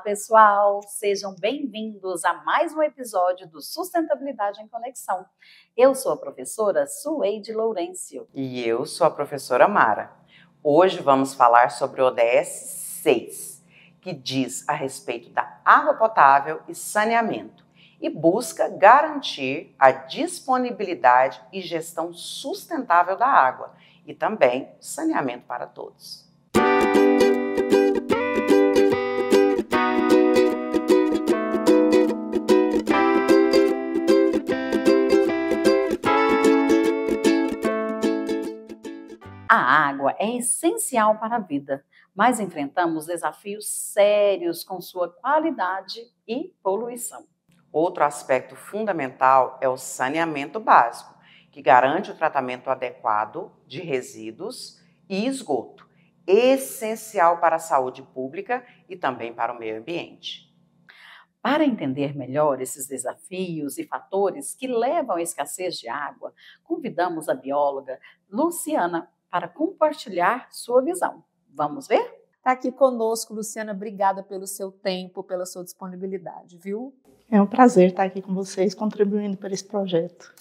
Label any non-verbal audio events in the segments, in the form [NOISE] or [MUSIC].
pessoal! Sejam bem-vindos a mais um episódio do Sustentabilidade em Conexão. Eu sou a professora Sueide Lourenço E eu sou a professora Mara. Hoje vamos falar sobre o ODS 6, que diz a respeito da água potável e saneamento e busca garantir a disponibilidade e gestão sustentável da água e também saneamento para todos. Música água é essencial para a vida, mas enfrentamos desafios sérios com sua qualidade e poluição. Outro aspecto fundamental é o saneamento básico, que garante o tratamento adequado de resíduos e esgoto, essencial para a saúde pública e também para o meio ambiente. Para entender melhor esses desafios e fatores que levam à escassez de água, convidamos a bióloga Luciana para compartilhar sua visão. Vamos ver? Está aqui conosco, Luciana. Obrigada pelo seu tempo, pela sua disponibilidade, viu? É um prazer estar aqui com vocês, contribuindo para esse projeto.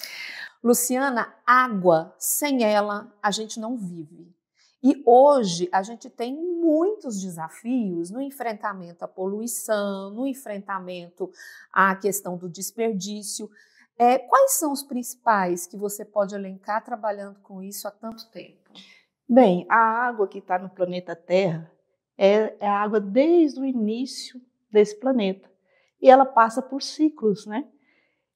Luciana, água, sem ela, a gente não vive. E hoje a gente tem muitos desafios no enfrentamento à poluição, no enfrentamento à questão do desperdício. É, quais são os principais que você pode elencar trabalhando com isso há tanto tempo? Bem, a água que está no planeta Terra é, é, a água desde o início desse planeta. E ela passa por ciclos, né?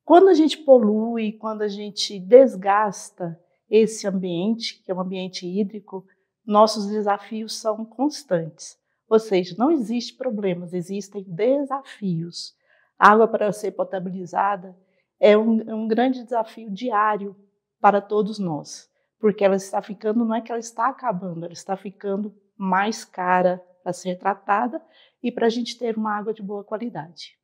Quando a gente polui, quando a gente desgasta esse ambiente, que é um ambiente hídrico, nossos desafios são constantes. Ou seja, não existem problemas, existem desafios. A água para ser potabilizada, é um, é um grande desafio diário para todos nós, porque ela está ficando, não é que ela está acabando, ela está ficando mais cara para ser tratada e para a gente ter uma água de boa qualidade.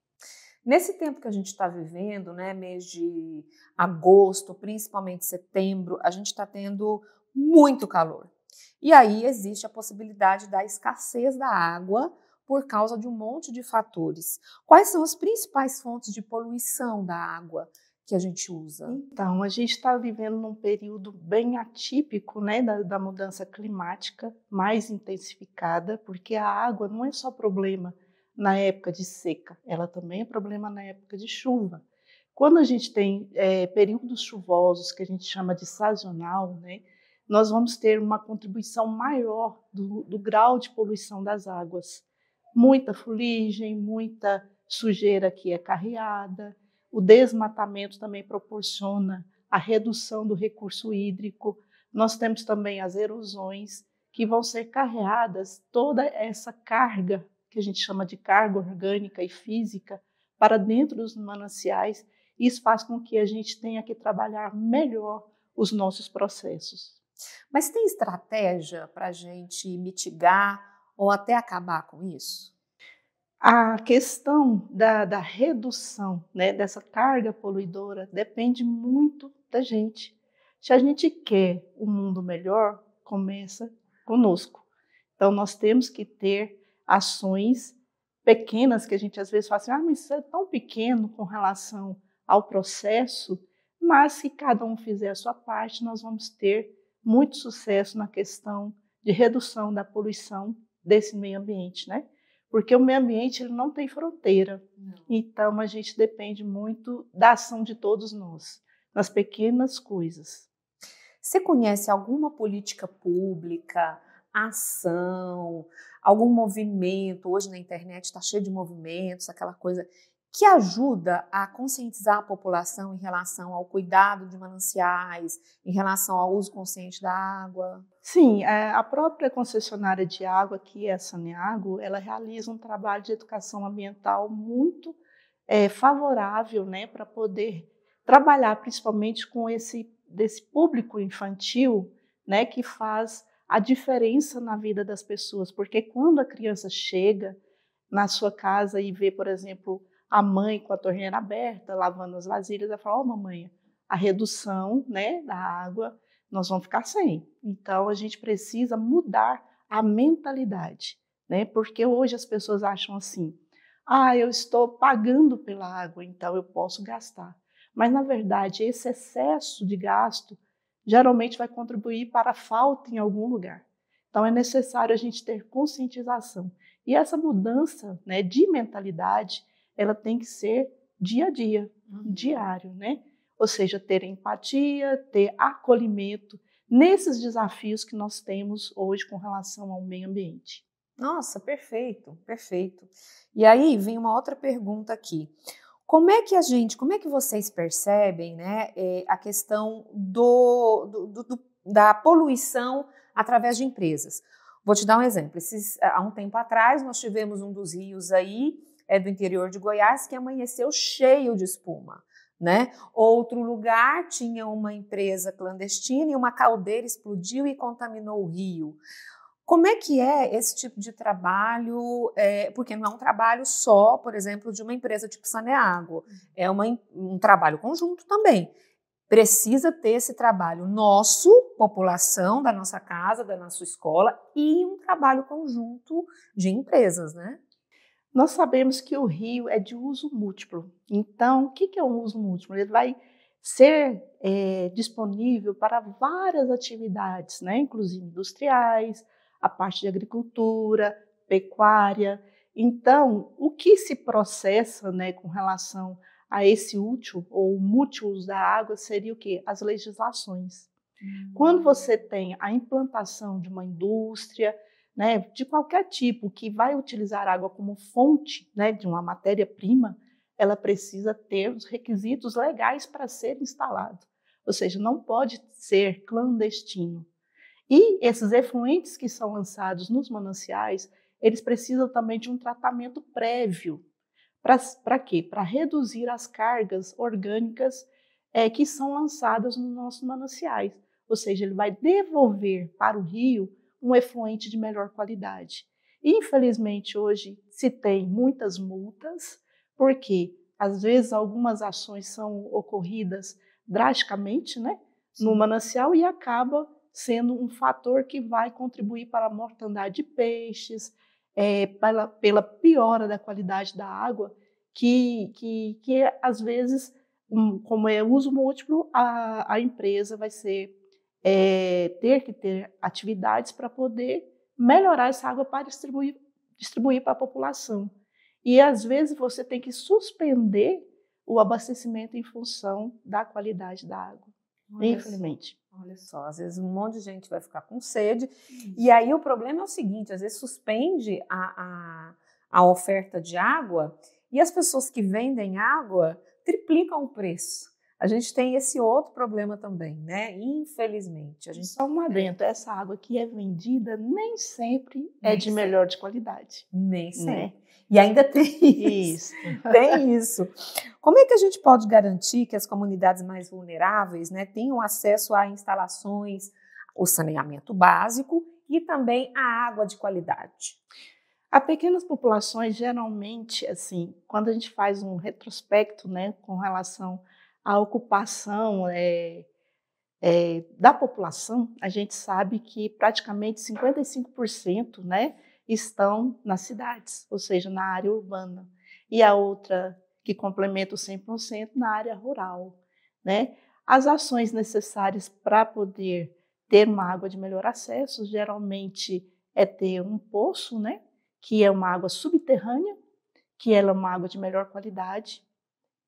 Nesse tempo que a gente está vivendo, né, mês de agosto, principalmente setembro, a gente está tendo muito calor. E aí existe a possibilidade da escassez da água por causa de um monte de fatores. Quais são as principais fontes de poluição da água? que a gente usa? Então, a gente está vivendo num período bem atípico né, da, da, mudança climática, mais intensificada, porque a água não é só problema na época de seca, ela também é problema na época de chuva. Quando a gente tem é, períodos chuvosos, que a gente chama de sazonal, né, nós vamos ter uma contribuição maior do, do grau de poluição das águas muita fuligem, muita sujeira que é carreada. O desmatamento também proporciona a redução do recurso hídrico. Nós temos também as erosões, que vão ser carreadas toda essa carga, que a gente chama de carga orgânica e física, para dentro dos mananciais. Isso faz com que a gente tenha que trabalhar melhor os nossos processos. Mas tem estratégia para a gente mitigar ou até acabar com isso? A questão da, da redução né, dessa carga poluidora depende muito da gente. Se a gente quer um mundo melhor, começa conosco. Então, nós temos que ter ações pequenas que a gente às vezes fala assim, ah, mas isso é tão pequeno com relação ao processo, mas se cada um fizer a sua parte, nós vamos ter muito sucesso na questão de redução da poluição desse meio ambiente, né? Porque o meio ambiente ele não tem fronteira. Não. Então a gente depende muito da ação de todos nós, nas pequenas coisas. Você conhece alguma política pública, ação, algum movimento? Hoje na internet está cheio de movimentos, aquela coisa que ajuda a conscientizar a população em relação ao cuidado de mananciais, em relação ao uso consciente da água? Sim, é, a própria concessionária de água, que é a Saneago, ela realiza um trabalho de educação ambiental muito é, favorável né, para poder trabalhar principalmente com esse desse público infantil né, que faz a diferença na vida das pessoas, porque quando a criança chega na sua casa e vê, por exemplo, a mãe com a torneira aberta, lavando as vasilhas, ela falou oh, mamãe, a redução né, da água, nós vamos ficar sem. Então, a gente precisa mudar a mentalidade, né? Porque hoje as pessoas acham assim, ah, eu estou pagando pela água, então eu posso gastar. Mas, na verdade, esse excesso de gasto geralmente vai contribuir para a falta em algum lugar. Então, é necessário a gente ter conscientização. E essa mudança né, de mentalidade ela tem que ser dia a dia, uhum. diário, né? Ou seja, ter empatia, ter acolhimento nesses desafios que nós temos hoje com relação ao meio ambiente. Nossa, perfeito, perfeito. E aí vem uma outra pergunta aqui. Como é que a gente, como é que vocês percebem né, é, a questão do, do, do da poluição através de empresas? Vou te dar um exemplo. Esses, há um tempo atrás, nós tivemos um dos rios aí é do interior de Goiás que amanheceu cheio de espuma. Né? Outro lugar tinha uma empresa clandestina e uma caldeira explodiu e contaminou o rio. Como é que é esse tipo de trabalho? É, porque não é um trabalho só, por exemplo, de uma empresa tipo Saneago, é uma, um trabalho conjunto também. Precisa ter esse trabalho nosso, população, da nossa casa, da nossa escola, e um trabalho conjunto de empresas, né? Nós sabemos que o rio é de uso múltiplo. Então, o que é um uso múltiplo? Ele vai ser é, disponível para várias atividades, né? inclusive industriais, a parte de agricultura, pecuária. Então, o que se processa né, com relação a esse útil ou múltiplos da água seria o que? As legislações. Hum. Quando você tem a implantação de uma indústria, né, de qualquer tipo, que vai utilizar água como fonte né, de uma matéria-prima, ela precisa ter os requisitos legais para ser instalado. Ou seja, não pode ser clandestino. E esses efluentes que são lançados nos mananciais, eles precisam também de um tratamento prévio. Para quê? Para reduzir as cargas orgânicas é, que são lançadas nos nossos mananciais. Ou seja, ele vai devolver para o rio um efluente de melhor qualidade. Infelizmente, hoje se tem muitas multas, porque às vezes algumas ações são ocorridas drasticamente né, no manancial e acaba sendo um fator que vai contribuir para a mortandade de peixes, é, pela, pela piora da qualidade da água, que, que, que às vezes, um, como é uso múltiplo, a, a empresa vai ser é, ter que ter atividades para poder melhorar essa água para distribuir, distribuir para a população. E às vezes você tem que suspender o abastecimento em função da qualidade da água. Olha infelizmente. Só, olha só, às vezes um monte de gente vai ficar com sede. E aí o problema é o seguinte: às vezes suspende a, a, a oferta de água e as pessoas que vendem água triplicam o preço a gente tem esse outro problema também, né? Infelizmente. A gente... Só um adendo, essa água que é vendida nem sempre é nem é de sempre. melhor de qualidade. Nem né? sempre. Né? E ainda tem isso. [LAUGHS] tem isso. Como é que a gente pode garantir que as comunidades mais vulneráveis né, tenham acesso a instalações, o saneamento básico e também a água de qualidade? A pequenas populações, geralmente, assim, quando a gente faz um retrospecto né, com relação a ocupação é, é, da população, a gente sabe que praticamente 55% né, estão nas cidades, ou seja, na área urbana, e a outra que complementa o 100% na área rural. Né? As ações necessárias para poder ter uma água de melhor acesso geralmente é ter um poço, né, que é uma água subterrânea, que ela é uma água de melhor qualidade,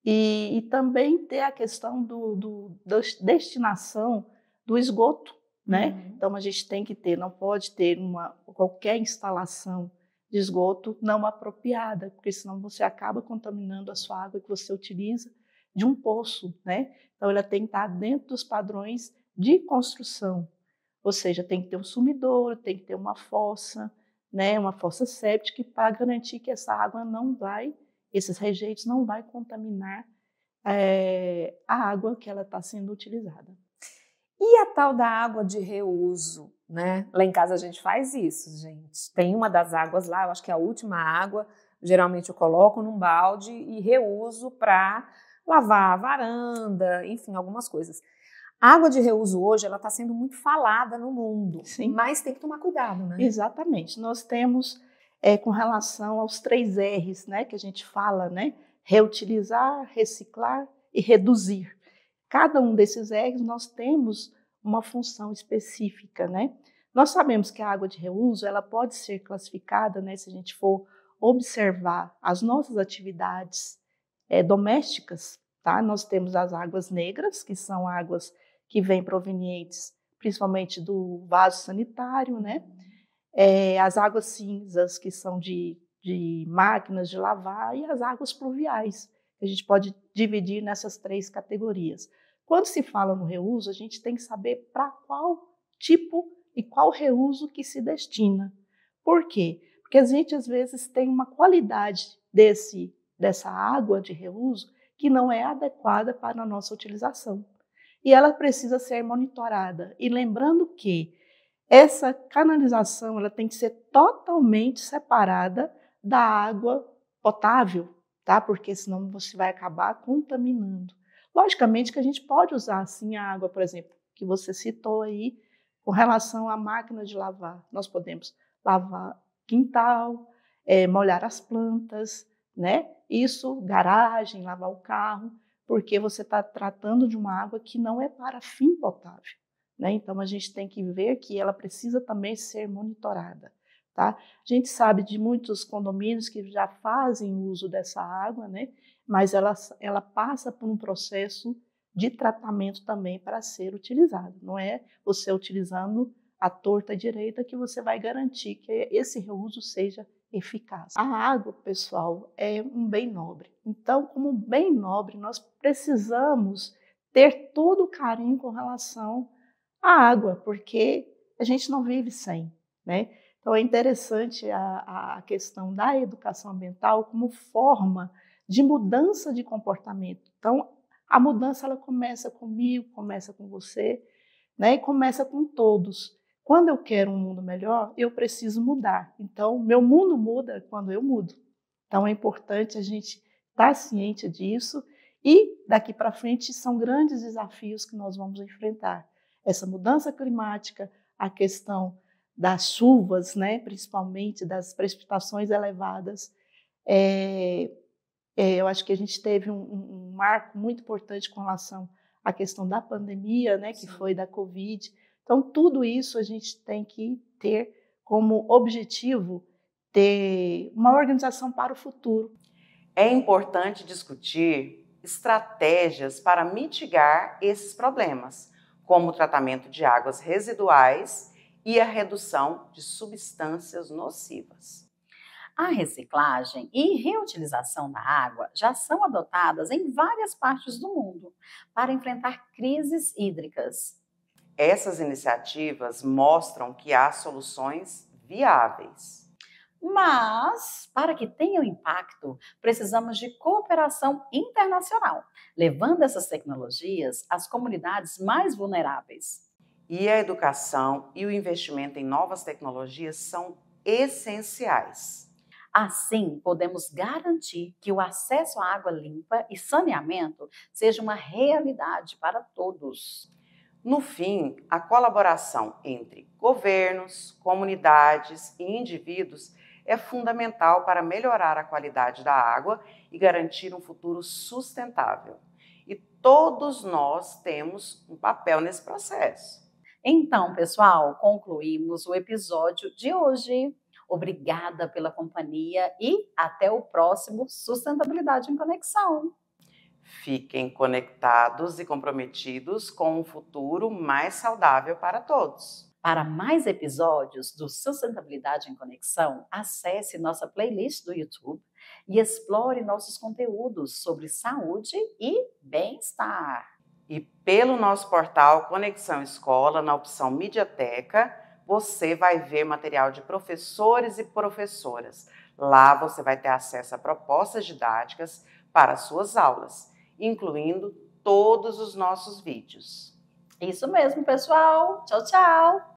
e, e também ter a questão do, do, da destinação do esgoto, né? Uhum. Então a gente tem que ter, não pode ter uma, qualquer instalação de esgoto não apropriada, porque senão você acaba contaminando a sua água que você utiliza de um poço, né? Então ela tem que estar dentro dos padrões de construção, ou seja, tem que ter um sumidouro, tem que ter uma fossa, né? Uma fossa séptica para garantir que essa água não vai esses rejeitos não vai contaminar é, a água que ela está sendo utilizada. E a tal da água de reuso, né? Lá em casa a gente faz isso, gente. Tem uma das águas lá, eu acho que é a última água, geralmente eu coloco num balde e reuso para lavar a varanda, enfim, algumas coisas. A água de reuso hoje ela está sendo muito falada no mundo, Sim. mas tem que tomar cuidado, né? Exatamente. Nós temos é, com relação aos três R's, né, que a gente fala, né, reutilizar, reciclar e reduzir. Cada um desses R's nós temos uma função específica, né? Nós sabemos que a água de reuso ela pode ser classificada, né, se a gente for observar as nossas atividades é, domésticas, tá? Nós temos as águas negras, que são águas que vêm provenientes principalmente do vaso sanitário, né? é, as águas cinzas, que são de, de máquinas de lavar, e as águas pluviais, que a gente pode dividir nessas três categorias. Quando se fala no reuso, a gente tem que saber para qual tipo e qual reuso que se destina. Por quê? Porque a gente às vezes tem uma qualidade desse dessa água de reuso que não é adequada para a nossa utilização. E ela precisa ser monitorada. E lembrando que essa canalização ela tem que ser totalmente separada da água potável, tá? Porque senão você vai acabar contaminando. Logicamente que a gente pode usar assim a água, por exemplo, que você citou aí, com relação à máquina de lavar. Nós podemos lavar quintal, é, molhar as plantas, né? Isso, garagem, lavar o carro, porque você está tratando de uma água que não é para fim potável. Né? Então a gente tem que ver que ela precisa também ser monitorada. Tá? A gente sabe de muitos condomínios que já fazem uso dessa água, né? mas ela, ela passa por um processo de tratamento também para ser utilizado. Não é você utilizando a torta direita que você vai garantir que esse reuso seja eficaz. A água, pessoal, é um bem nobre. Então, como bem nobre, nós precisamos ter todo o carinho com relação a água, porque a gente não vive sem. Né? Então, é interessante a, a questão da educação ambiental como forma de mudança de comportamento. Então, a mudança ela começa comigo, começa com você, né? E começa com todos. Quando eu quero um mundo melhor, eu preciso mudar. Então, meu mundo muda quando eu mudo. Então, é importante a gente estar tá ciente disso e daqui para frente são grandes desafios que nós vamos enfrentar essa mudança climática, a questão das chuvas, né, principalmente das precipitações elevadas. É, é, eu acho que a gente teve um, um, marco muito importante com relação à questão da pandemia, né, que Sim. foi da Covid. Então, tudo isso a gente tem que ter como objetivo ter uma organização para o futuro. É importante discutir estratégias para mitigar esses problemas, como o tratamento de águas residuais e a redução de substâncias nocivas. A reciclagem e reutilização da água já são adotadas em várias partes do mundo para enfrentar crises hídricas. Essas iniciativas mostram que há soluções viáveis. Mas, para que tenha um impacto, precisamos de cooperação internacional, levando essas tecnologias às comunidades mais vulneráveis. E a educação e o investimento em novas tecnologias são essenciais. Assim, podemos garantir que o acesso à água limpa e saneamento seja uma realidade para todos. No fim, a colaboração entre governos, comunidades e indivíduos é fundamental para melhorar a qualidade da água e garantir um futuro sustentável. E todos nós temos um papel nesse processo. Então, pessoal, concluímos o episódio de hoje. Obrigada pela companhia e até o próximo Sustentabilidade em Conexão. Fiquem conectados e comprometidos com um futuro mais saudável para todos. Para mais episódios do Sustentabilidade em Conexão, acesse nossa playlist do YouTube e explore nossos conteúdos sobre saúde e bem-estar. E pelo nosso portal Conexão Escola, na opção Mediateca, você vai ver material de professores e professoras. Lá você vai ter acesso a propostas didáticas para suas aulas, incluindo todos os nossos vídeos. Isso mesmo, pessoal. Tchau, tchau.